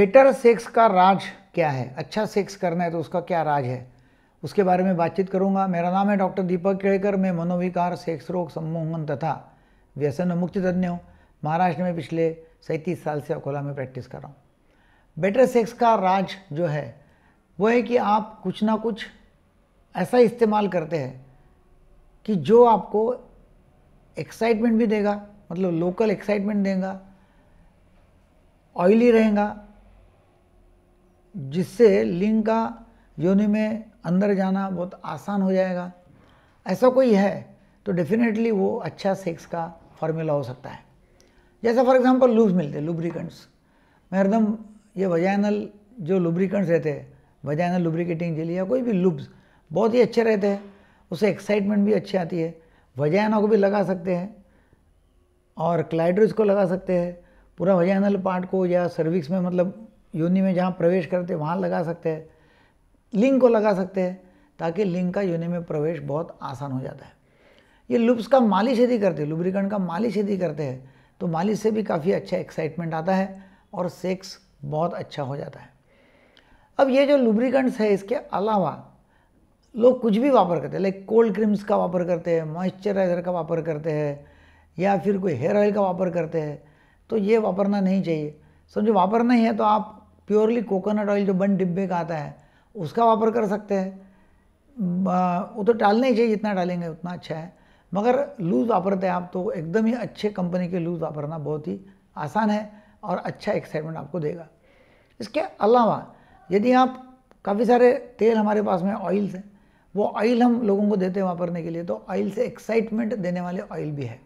better sex का राज क्या है अच्छा सेक्स करना है तो उसका क्या राज है उसके बारे में बातचीत करूंगा मेरा नाम है डॉक्टर दीपक केड़कर मैं मनोविकार सेक्स रोग सम्मोहन तथा व्यसन मुक्त तज्ञ हूँ महाराष्ट्र में पिछले सैंतीस साल से अकोला में प्रैक्टिस कर रहा हूँ बेटर सेक्स का राज जो है वो है कि आप कुछ ना कुछ ऐसा इस्तेमाल करते हैं कि जो आपको एक्साइटमेंट भी देगा मतलब लोकल एक्साइटमेंट देगा ऑयली रहेगा जिससे लिंग का योनि में अंदर जाना बहुत आसान हो जाएगा ऐसा कोई है तो डेफिनेटली वो अच्छा सेक्स का फार्मूला हो सकता है जैसे फॉर एग्जांपल लूज मिलते हैं लुब्रिकेंट्स मैं हरदम ये वजाइनल जो लुब्रिकेंट्स रहते हैं वजाइनल लुब्रिकेटिंग जेल या कोई भी लुब्स बहुत ही अच्छे रहते हैं उससे एक्साइटमेंट भी अच्छी आती है वजाइना को भी लगा सकते हैं और क्लाइड्रिस को लगा सकते हैं पूरा वजाइनल पार्ट को या सर्विक्स में मतलब योनि में जहाँ प्रवेश करते वहाँ लगा सकते हैं लिंग को लगा सकते हैं ताकि लिंग का योनि में प्रवेश बहुत आसान हो जाता है ये लुप्स का मालिश यदि करते लुब्रिकन का मालिश यदि करते हैं तो मालिश से भी काफ़ी अच्छा एक्साइटमेंट आता है और सेक्स बहुत अच्छा हो जाता है अब ये जो लुब्रिकंड्स है इसके अलावा लोग कुछ भी वापर करते हैं लाइक कोल्ड क्रीम्स का वापर करते हैं मॉइस्चराइज़र का वापर करते हैं या फिर कोई हेयर ऑयल का वापर करते हैं तो ये वापरना नहीं चाहिए समझो वापरना ही है तो आप प्योरली कोकोनट ऑयल जो बंद डिब्बे का आता है उसका वापर कर सकते हैं वो तो डालना ही चाहिए जितना डालेंगे उतना अच्छा है मगर लूज़ वापरते हैं आप तो एकदम ही अच्छे कंपनी के लूज़ वापरना बहुत ही आसान है और अच्छा एक्साइटमेंट आपको देगा इसके अलावा यदि आप काफ़ी सारे तेल हमारे पास में ऑयल्स हैं वो ऑयल हम लोगों को देते हैं वापरने के लिए तो ऑयल से एक्साइटमेंट देने वाले ऑयल भी है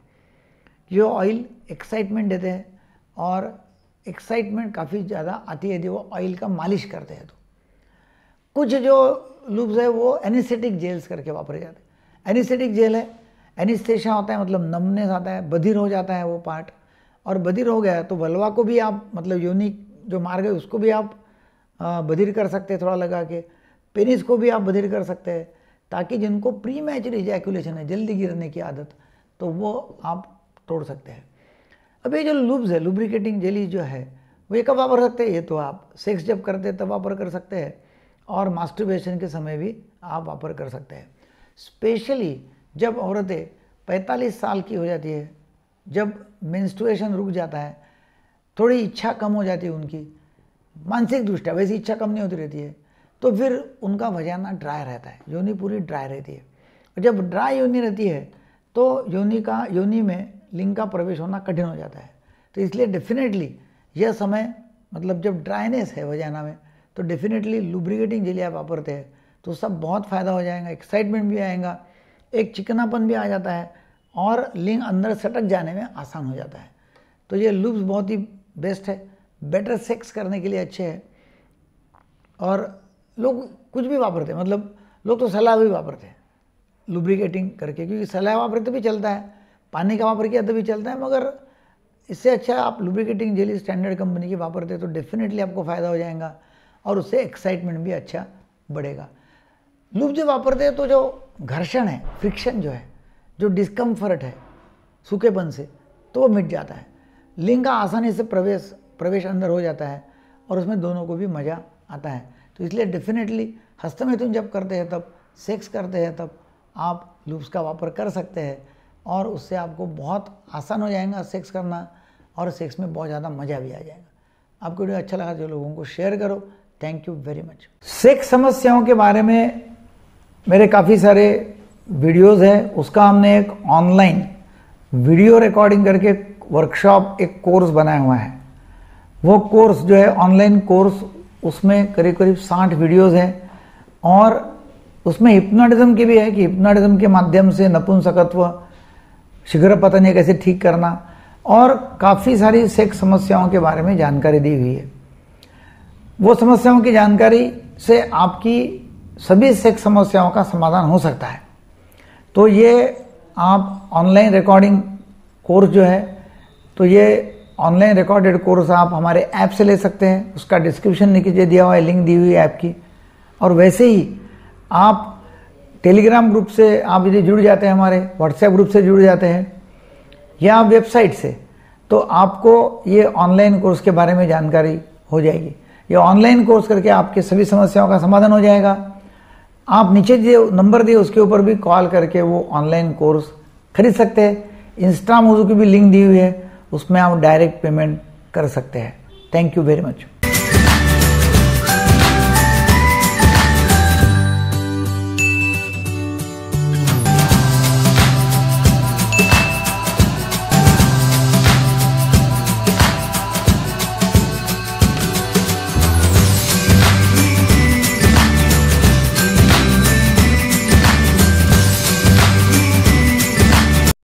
जो ऑयल एक्साइटमेंट देते हैं और एक्साइटमेंट काफ़ी ज़्यादा आती है यदि वो ऑयल का मालिश करते हैं तो कुछ जो लुब्स है वो एनिस्थेटिक जेल्स करके वापरे जाते हैं एनिस्थेटिक जेल है एनिस्थेशा होता है मतलब नमनेस आता है बधिर हो जाता है वो पार्ट और बधिर हो गया तो वलवा को भी आप मतलब यूनिक जो मार्ग है उसको भी आप बधिर कर सकते हैं थोड़ा लगा के पेनिस को भी आप बधिर कर सकते हैं ताकि जिनको प्री मैच इजैकुलेशन है जल्दी गिरने की आदत तो वो आप तोड़ सकते हैं अब ये जो लुब्स है लुब्रिकेटिंग जेली जो है वो ये कब वापर सकते हैं ये तो आप सेक्स जब करते हैं तब वापर कर सकते हैं और मास्टरबेशन के समय भी आप वापर कर सकते हैं स्पेशली जब औरतें 45 साल की हो जाती है जब मेंस्ट्रुएशन रुक जाता है थोड़ी इच्छा कम हो जाती है उनकी मानसिक दृष्टि वैसी इच्छा कम नहीं होती रहती है तो फिर उनका वजाना ड्राई रहता है योनि पूरी ड्राई रहती है जब ड्राई योनि रहती है तो योनि का योनि में लिंग का प्रवेश होना कठिन हो जाता है तो इसलिए डेफिनेटली यह समय मतलब जब ड्राइनेस है वजाना में तो डेफिनेटली लुब्रिकेटिंग आप वापरते हैं तो सब बहुत फ़ायदा हो जाएगा एक्साइटमेंट भी आएगा एक चिकनापन भी आ जाता है और लिंग अंदर सटक जाने में आसान हो जाता है तो ये लुब्स बहुत ही बेस्ट है बेटर सेक्स करने के लिए अच्छे है और लोग कुछ भी वापरते हैं मतलब लोग तो सलाह भी वापरते हैं लुब्रिकेटिंग करके क्योंकि सलाह वापरते भी चलता है पानी का वापर किया तभी चलता है मगर इससे अच्छा आप लुब्रिकेटिंग जेली स्टैंडर्ड कंपनी की वापरते तो डेफिनेटली आपको फ़ायदा हो जाएगा और उससे एक्साइटमेंट भी अच्छा बढ़ेगा लुप जब वापरते हैं तो जो घर्षण है फ्रिक्शन जो है जो डिस्कम्फर्ट है सूखेपन से तो वो मिट जाता है लिंग का आसानी से प्रवेश प्रवेश अंदर हो जाता है और उसमें दोनों को भी मज़ा आता है तो इसलिए डेफिनेटली हस्तमेथुन जब करते हैं तब सेक्स करते हैं तब आप लूप्स का वापर कर सकते हैं और उससे आपको बहुत आसान हो जाएगा सेक्स करना और सेक्स में बहुत ज़्यादा मज़ा भी आ जाएगा आपको वीडियो अच्छा लगा तो लोगों को शेयर करो thank you very much sex समस्याओं के बारे में मेरे काफ़ी सारे वीडियोस हैं उसका हमने एक ऑनलाइन वीडियो रिकॉर्डिंग करके वर्कशॉप एक कोर्स बनाया हुआ है वो कोर्स जो है ऑनलाइन कोर्स उसमें करीब करीब साठ वीडियोज़ हैं और उसमें हिप्नोटिज्म की भी है कि हिप्नोटिज्म के माध्यम से नपुंसकत्व शीघ्र पतन कैसे ठीक करना और काफ़ी सारी सेक्स समस्याओं के बारे में जानकारी दी हुई है वो समस्याओं की जानकारी से आपकी सभी सेक्स समस्याओं का समाधान हो सकता है तो ये आप ऑनलाइन रिकॉर्डिंग कोर्स जो है तो ये ऑनलाइन रिकॉर्डेड कोर्स आप हमारे ऐप से ले सकते हैं उसका डिस्क्रिप्शन नीचे दिया हुआ है लिंक दी हुई है ऐप की और वैसे ही आप टेलीग्राम ग्रुप से आप यदि जुड़ जाते हैं हमारे व्हाट्सएप ग्रुप से जुड़ जाते हैं या वेबसाइट से तो आपको ये ऑनलाइन कोर्स के बारे में जानकारी हो जाएगी ये ऑनलाइन कोर्स करके आपके सभी समस्याओं का समाधान हो जाएगा आप नीचे जो नंबर दिए उसके ऊपर भी कॉल करके वो ऑनलाइन कोर्स खरीद सकते हैं इंस्टा मोजू की भी लिंक दी हुई है उसमें आप डायरेक्ट पेमेंट कर सकते हैं थैंक यू वेरी मच